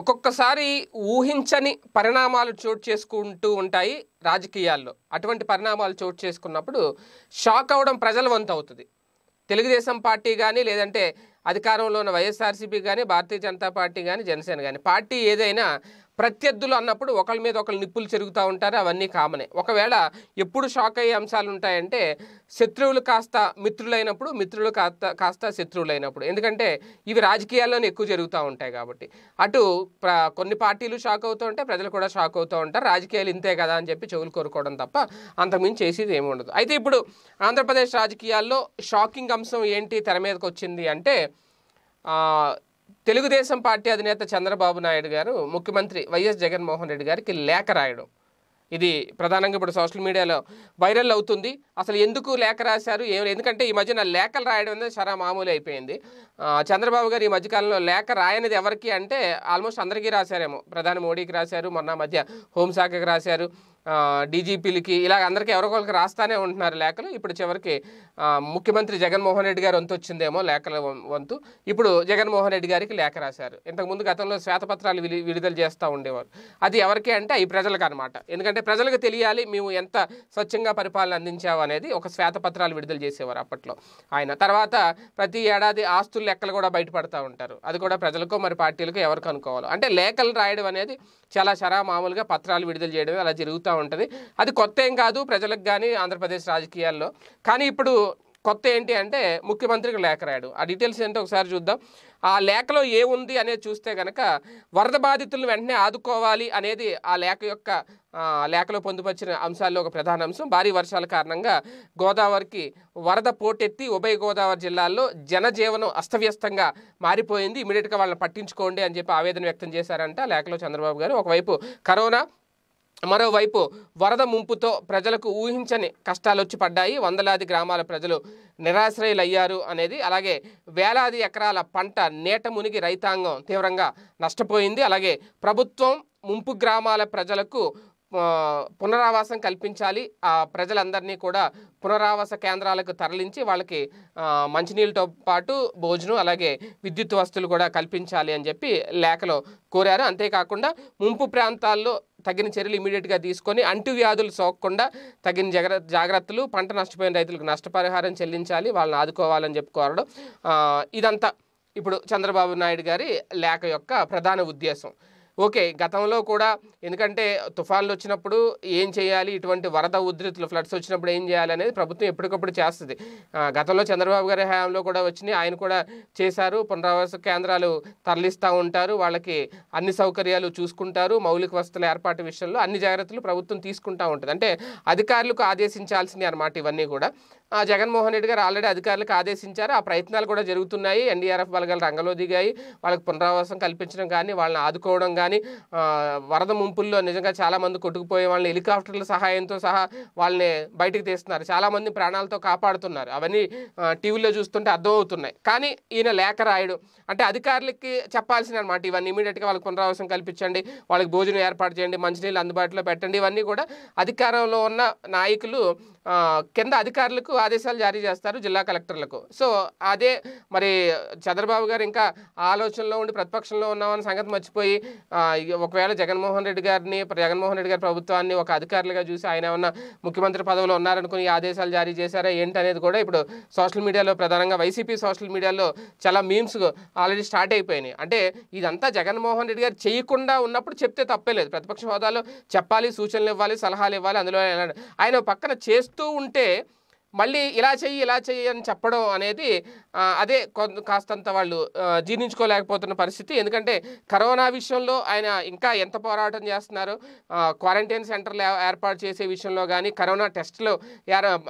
ఒక్కొక్కసారి ఊహించని పరిణామాలు చోటు చేసుకుంటూ ఉంటాయి రాజకీయాల్లో అటువంటి పరిణామాలు చోటు చేసుకున్నప్పుడు షాక్ అవ్వడం ప్రజల వంతు అవుతుంది తెలుగుదేశం పార్టీ కానీ లేదంటే అధికారంలో ఉన్న వైఎస్ఆర్సీపీ కానీ భారతీయ జనతా పార్టీ కానీ జనసేన కానీ పార్టీ ఏదైనా ప్రత్యర్థులు అన్నప్పుడు ఒకళ్ళ మీద ఒకరు నిప్పులు చెరుగుతూ ఉంటారు అవన్నీ కామనే ఒకవేళ ఎప్పుడు షాక్ అయ్యే అంశాలు ఉంటాయంటే శత్రువులు కాస్త మిత్రులైనప్పుడు మిత్రులు కాస్త కాస్త శత్రువులైనప్పుడు ఎందుకంటే ఇవి రాజకీయాల్లోనే ఎక్కువ జరుగుతూ ఉంటాయి కాబట్టి అటు కొన్ని పార్టీలు షాక్ అవుతూ ఉంటే ప్రజలు కూడా షాక్ అవుతూ ఉంటారు రాజకీయాలు ఇంతే కదా అని చెప్పి చెవులు కోరుకోవడం తప్ప అంతకుమించి చేసేది ఏమి ఉండదు అయితే ఇప్పుడు ఆంధ్రప్రదేశ్ రాజకీయాల్లో షాకింగ్ అంశం ఏంటి తెర మీదకి వచ్చింది అంటే తెలుగుదేశం పార్టీ అధినేత చంద్రబాబు నాయుడు గారు ముఖ్యమంత్రి వైఎస్ జగన్మోహన్ రెడ్డి గారికి లేఖ రాయడం ఇది ప్రధానంగా ఇప్పుడు సోషల్ మీడియాలో వైరల్ అవుతుంది అసలు ఎందుకు లేఖ రాశారు ఏమి ఎందుకంటే ఈ మధ్యన లేఖలు రాయడం అనేది చాలా మామూలు అయిపోయింది చంద్రబాబు గారు ఈ మధ్యకాలంలో లేఖ రాయనిది ఎవరికి అంటే ఆల్మోస్ట్ అందరికీ రాశారేమో ప్రధాని మోడీకి రాశారు మొన్న మధ్య హోంశాఖకి రాశారు డీజీపీలకి ఇలా అందరికీ ఒకరికి రాస్తానే ఉంటున్నారు లేఖలు ఇప్పుడు చివరికి ముఖ్యమంత్రి జగన్మోహన్ రెడ్డి గారు వంతు వచ్చిందేమో లేఖల వంతు ఇప్పుడు జగన్మోహన్ రెడ్డి గారికి లేఖ రాశారు ఇంతకుముందు గతంలో శ్వేతపత్రాలు విడుదల చేస్తూ ఉండేవారు అది ఎవరికి అంటే ఈ ప్రజలకు అనమాట ఎందుకంటే ప్రజలకు తెలియాలి మేము ఎంత స్వచ్ఛంగా పరిపాలన అందించావు అనేది ఒక శ్వేతపత్రాలు విడుదల చేసేవారు అప్పట్లో ఆయన తర్వాత ప్రతి ఏడాది ఆస్తులు లెక్కలు కూడా బయటపడతా ఉంటారు అది కూడా ప్రజలకు మరి పార్టీలకు ఎవరికి అనుకోవాలి అంటే లేఖలు రాయడం అనేది చాలా చరా మామూలుగా పత్రాలు విడుదల చేయడం అలా జరుగుతూ ఉంటుంది అది కొత్త ఏం కాదు ప్రజలకు కానీ ఆంధ్రప్రదేశ్ రాజకీయాల్లో కానీ ఇప్పుడు కొత్త ఏంటి అంటే ముఖ్యమంత్రికి లేఖ రాయడు ఆ డీటెయిల్స్ ఏంటో ఒకసారి చూద్దాం ఆ లేఖలో ఏముంది అనేది చూస్తే కనుక వరద బాధితులను వెంటనే ఆదుకోవాలి అనేది ఆ లేఖ యొక్క లేఖలో పొందుపరిచిన అంశాల్లో ఒక ప్రధాన అంశం భారీ వర్షాల కారణంగా గోదావరికి వరద పోటెత్తి ఉభయ గోదావరి జిల్లాల్లో జనజీవనం అస్తవ్యస్తంగా మారిపోయింది ఇమీడియట్గా వాళ్ళని పట్టించుకోండి అని చెప్పి ఆవేదన వ్యక్తం చేశారంట లేఖలో చంద్రబాబు గారు ఒకవైపు కరోనా మరోవైపు వరద ముంపుతో ప్రజలకు ఊహించని కష్టాలు వచ్చి పడ్డాయి వందలాది గ్రామాల ప్రజలు నిరాశ్రయులయ్యారు అనేది అలాగే వేలాది ఎకరాల పంట నేట మునిగి రైతాంగం తీవ్రంగా నష్టపోయింది అలాగే ప్రభుత్వం ముంపు గ్రామాల ప్రజలకు పునరావాసం కల్పించాలి ఆ ప్రజలందరినీ కూడా పునరావాస కేంద్రాలకు తరలించి వాళ్ళకి మంచినీళ్ళతో పాటు భోజనం అలాగే విద్యుత్ వస్తువులు కూడా కల్పించాలి అని చెప్పి లేఖలో కోరారు అంతేకాకుండా ముంపు ప్రాంతాల్లో తగిన చర్యలు ఇమీడియట్గా తీసుకొని అంటువ్యాధులు సోకకుండా తగిన జాగ్రత్తలు పంట నష్టపోయిన రైతులకు నష్టపరిహారం చెల్లించాలి వాళ్ళని ఆదుకోవాలని కోరడం ఇదంతా ఇప్పుడు చంద్రబాబు నాయుడు గారి లేఖ యొక్క ప్రధాన ఉద్దేశం ఓకే గతంలో కూడా ఎందుకంటే తుఫాన్లు వచ్చినప్పుడు ఏం చేయాలి ఇటువంటి వరద ఉధృతులు ఫ్లడ్స్ వచ్చినప్పుడు ఏం చేయాలి అనేది ప్రభుత్వం ఎప్పటికప్పుడు చేస్తుంది గతంలో చంద్రబాబు గారి హయాంలో కూడా వచ్చినాయి ఆయన కూడా చేశారు పునరావాస కేంద్రాలు తరలిస్తూ ఉంటారు వాళ్ళకి అన్ని సౌకర్యాలు చూసుకుంటారు మౌలిక వసతుల ఏర్పాటు విషయంలో అన్ని జాగ్రత్తలు ప్రభుత్వం తీసుకుంటూ ఉంటుంది అంటే అధికారులకు ఆదేశించాల్సింది అనమాట ఇవన్నీ కూడా జగన్మోహన్ రెడ్డి గారు ఆల్రెడీ అధికారులకు ఆదేశించారు ఆ ప్రయత్నాలు కూడా జరుగుతున్నాయి ఎన్డీఆర్ఎఫ్ బలగాలు రంగంలో దిగాయి వాళ్ళకి పునరావాసం కల్పించడం కానీ వాళ్ళని ఆదుకోవడం కానీ కానీ వరద ముంపుల్లో నిజంగా చాలామంది కొట్టుకుపోయే వాళ్ళని హెలికాప్టర్ల సహాయంతో సహా వాళ్ళని బయటకు తీస్తున్నారు చాలామంది ప్రాణాలతో కాపాడుతున్నారు అవన్నీ టీవీలో చూస్తుంటే అర్థమవుతున్నాయి కానీ ఈయన లేఖ రాయడు అంటే అధికారులకి చెప్పాల్సిన అనమాట ఇవన్నీ ఇమీడియట్గా వాళ్ళకి పునరావాసం కల్పించండి వాళ్ళకి భోజనం ఏర్పాటు చేయండి మంచినీళ్ళు అందుబాటులో పెట్టండి ఇవన్నీ కూడా అధికారంలో ఉన్న నాయకులు కింద అధికారులకు ఆదేశాలు జారీ చేస్తారు జిల్లా కలెక్టర్లకు సో అదే మరి చంద్రబాబు గారు ఇంకా ఆలోచనలో ఉండి ప్రతిపక్షంలో ఉన్నామన్న సంగతి మర్చిపోయి ఒకవేళ జగన్మోహన్ రెడ్డి గారిని జగన్మోహన్ రెడ్డి గారి ప్రభుత్వాన్ని ఒక అధికారులుగా చూసి ఆయన ఉన్న ముఖ్యమంత్రి పదవిలో ఉన్నారనుకుని ఆదేశాలు జారీ చేశారా ఏంటనేది కూడా ఇప్పుడు సోషల్ మీడియాలో ప్రధానంగా వైసీపీ సోషల్ మీడియాలో చాలా మీమ్స్ ఆల్రెడీ స్టార్ట్ అయిపోయినాయి అంటే ఇదంతా జగన్మోహన్ రెడ్డి గారు చేయకుండా ఉన్నప్పుడు చెప్తే తప్పే లేదు ప్రతిపక్ష హోదాలో చెప్పాలి సూచనలు ఇవ్వాలి సలహాలు ఇవ్వాలి అందులో ఆయన పక్కన చేస్తూ చేస్తూ ఉంటే మళ్ళీ ఇలా చెయ్యి ఇలా చెయ్యి అని చెప్పడం అనేది అదే కాస్తంత వాళ్ళు జీర్ణించుకోలేకపోతున్న పరిస్థితి ఎందుకంటే కరోనా విషయంలో ఆయన ఇంకా ఎంత పోరాటం చేస్తున్నారు క్వారంటైన్ సెంటర్లు ఏర్పాటు చేసే విషయంలో కానీ కరోనా టెస్టులు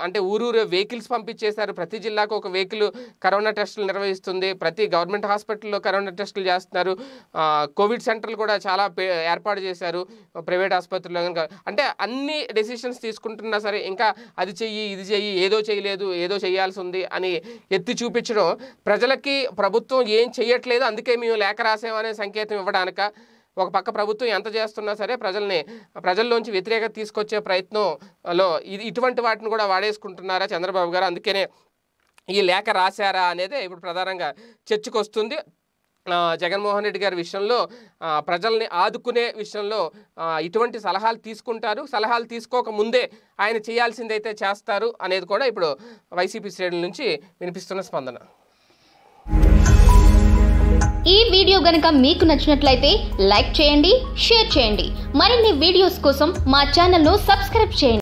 అంటే ఊరూరు వెహికల్స్ పంపించేశారు ప్రతి జిల్లాకు ఒక వెహికల్ కరోనా టెస్టులు నిర్వహిస్తుంది ప్రతి గవర్నమెంట్ హాస్పిటల్లో కరోనా టెస్టులు చేస్తున్నారు కోవిడ్ సెంటర్లు కూడా చాలా ఏర్పాటు చేశారు ప్రైవేట్ ఆసుపత్రిలో కనుక అంటే అన్ని డెసిషన్స్ తీసుకుంటున్నా సరే ఇంకా అది చెయ్యి ఇది చెయ్యి ఏదో ఏదో చేయలేదు ఏదో చేయాల్సి ఉంది అని ఎత్తి చూపించడం ప్రజలకి ప్రభుత్వం ఏం చేయట్లేదు అందుకే మేము లేఖ రాసామనే సంకేతం ఇవ్వడానిక ఒక పక్క ప్రభుత్వం ఎంత చేస్తున్నా సరే ప్రజల్ని ప్రజల్లోంచి వ్యతిరేకత తీసుకొచ్చే ప్రయత్నంలో ఇటువంటి వాటిని కూడా వాడేసుకుంటున్నారా చంద్రబాబు గారు అందుకనే ఈ లేఖ రాశారా అనేది ఇప్పుడు ప్రధానంగా చర్చకు వస్తుంది జగన్మోహన్ రెడ్డి గారి విషయంలో ప్రజల్ని ఆదుకునే విషయంలో ఇటువంటి సలహాలు తీసుకుంటారు సలహాలు తీసుకోకముందే ఆయన చేయాల్సిందైతే చేస్తారు అనేది కూడా ఇప్పుడు వైసీపీ శ్రేణుల నుంచి వినిపిస్తున్న స్పందన ఈ వీడియో గనక మీకు నచ్చినట్లయితే లైక్ చేయండి షేర్ చేయండి మరిన్ని వీడియోస్ కోసం మా ఛానల్ను సబ్స్క్రైబ్ చేయండి